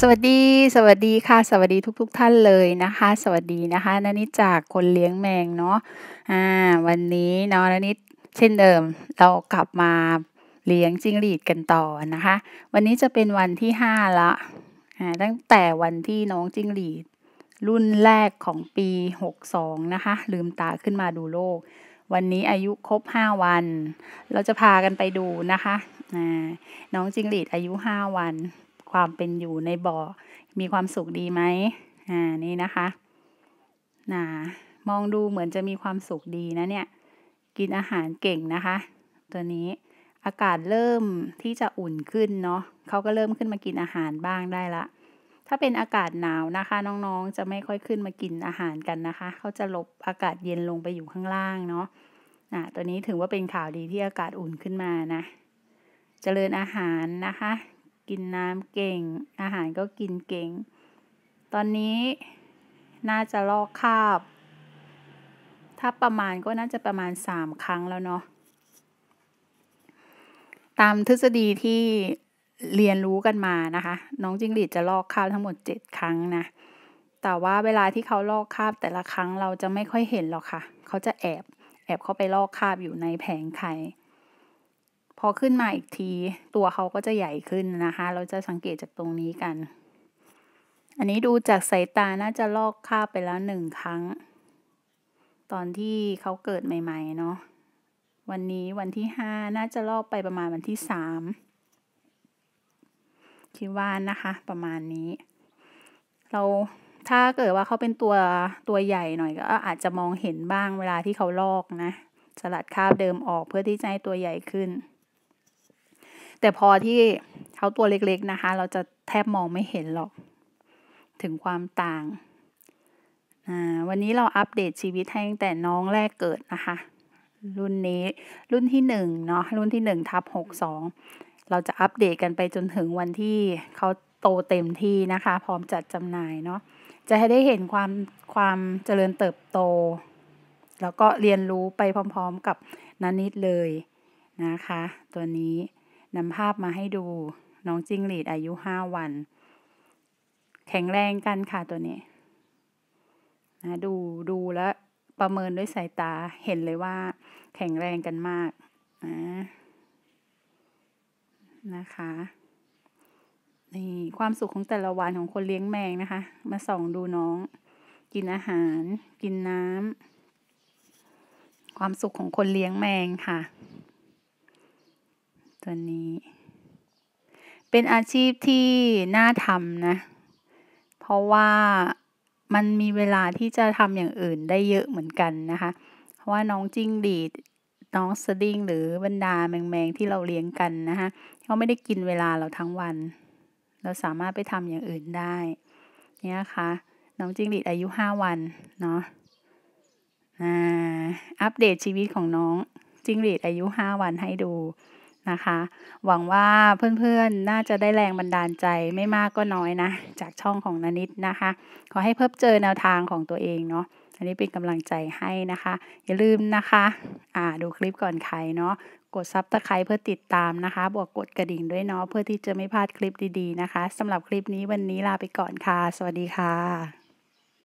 สวัสดีสวัสดีค่ะ สวัสดีทุก ๆทท่านเลยนะคะ สวัสดีนะคะนันิจากคนเลี้ยงแมงเนาะะวันนี้เนาะนันิเช่นเดิมเรากลับมาเลี้ยงจิ้งหรีดกันต่อนะคะ วันนี้จะเป็นวันที่5ละตั้งแต่วันที่น้องจิ้งหรีด รุ่นแรกของปี 62นะคะลืมตาขึ้นมาดูโลกวันนี้อายุครบ 5 วัน เราจะพากันไปดูนะคะ น้องจิงหลีด อายุ 5 วัน ความเป็นอยู่ในบ่อ มีความสุขดีไหมนี่นะคะนะมองดูเหมือนจะมีความสุขดีนะเนี่ย กินอาหารเก่งนะคะ ตัวนี้ อากาศเริ่มที่จะอุ่นขึ้นเนาะเขาก็เริ่มขึ้นมากินอาหารบ้างได้ละถ้าเป็นอากาศหนาวนะคะน้องๆ จะไม่ค่อยขึ้นมากินอาหารกันนะคะ เขาจะลบอากาศเย็นลงไปอยู่ข้างล่างเนาะอ่ะตัวนี้ถือว่าเป็นข่าวดีที่อากาศอุ่นขึ้นมานะ เจริญอาหารนะคะ กินน้ำเก่งอาหารก็กินเก่ง ตอนนี้น่าจะลอกคาบถ้าประมาณก็น่าจะประมาณ3ครั้งแล้วเนาะตามทฤษฎีที่เรียนรู้กันมานะคะ น้องจิงหรีดจะลอกคราบทั้งหมด 7 ครั้งนะ แต่ว่าเวลาที่เขาลอกคราบแต่ละครั้งเราจะไม่ค่อยเห็นหรอกค่ะ เขาจะแอบแอบเข้าไปลอกคราบอยู่ในแผงไข่พอขึ้นมาอีกที ตัวเขาก็จะใหญ่ขึ้นนะคะ เราจะสังเกตจากตรงนี้กัน อันนี้ดูจากสายตาน่าจะลอกคราบไปแล้วหนึ่งครั้ง ตอนที่เขาเกิดใหม่ๆเนาะวันนี้วันที่ห้าน่าจะลอกไปประมาณวันที่สามคิดว่านะคะ ประมาณนี้เราถ้าเกิดว่าเขาเป็นตัวตัวใหญ่หน่อยก็อาจจะมองเห็นบ้างเวลาที่เขาลอกนะสลัดคราบเดิมออกเพื่อที่จะให้ตัวใหญ่ขึ้น แต่พอที่เขาตัวเล็กๆนะคะ เราจะแทบมองไม่เห็นหรอก ถึงความต่างวันนี้เราอัปเดตชีวิตให้้งแต่น้องแรกเกิดนะคะ รุ่นนี้รุ่นที่หนึ่งเนาะรุ่นที่หนึ่งทับหกสองเราจะอัปเดตกันไปจนถึงวันที่เขาโตเต็มที่นะคะ พร้อมจัดจำหน่ายเนาะจะให้ได้เห็นความความเจริญเติบโต แล้วก็เรียนรู้ไปพร้อมๆกับนันนิดเลยนะคะ ตัวนี้นำภาพมาให้ดูน้องจิ้งหรีดอายุห้าวัน แข็งแรงกันค่ะตัวนี้นะดูดูแล้วประเมินด้วยสายตาเห็นเลยว่าแข็งแรงกันมาก นะนะคะนี่ความสุขของแต่ละวันของคนเลี้ยงแมงนะคะ มาส่องดูน้อง กินอาหาร กินน้ำความสุขของคนเลี้ยงแมงค่ะ ตัวนี้ เป็นอาชีพที่น่าทำนะเพราะว่ามันมีเวลาที่จะทำอย่างอื่นได้เยอะเหมือนกันนะคะ เพราะว่าน้องจิ้งดีดน้องสดิ้งหรือบรรดาแมงๆ ที่เราเลี้ยงกันนะคะเขาไม่ได้กินเวลาเราทั้งวัน เราสามารถไปทำอย่างอื่นได้นี่นะคะน้องจิงหรีดอายุ 5 วัน เนาะอัปเดตชีวิตของน้องจิงหรีดอายุ 5 วันให้ดูนะคะ หวังว่าเพื่อนๆ น่าจะได้แรงบันดาลใจไม่มากก็น้อยนะ จากช่องของนานิดนะคะ ขอให้เพิ่มเจอแนวทางของตัวเองเนาะอันนี้เป็นกำลังใจให้นะคะ อย่าลืมนะคะอ่าดูคลิปก่อนใครเนาะกดซับสไครต์เพื่อติดตามนะคะ บวกกดกระดิ่งด้วยเนาะเพื่อที่จะไม่พลาดคลิปดีๆนะคะสำหรับคลิปนี้วันนี้ลาไปก่อนค่ะ สวัสดีค่ะ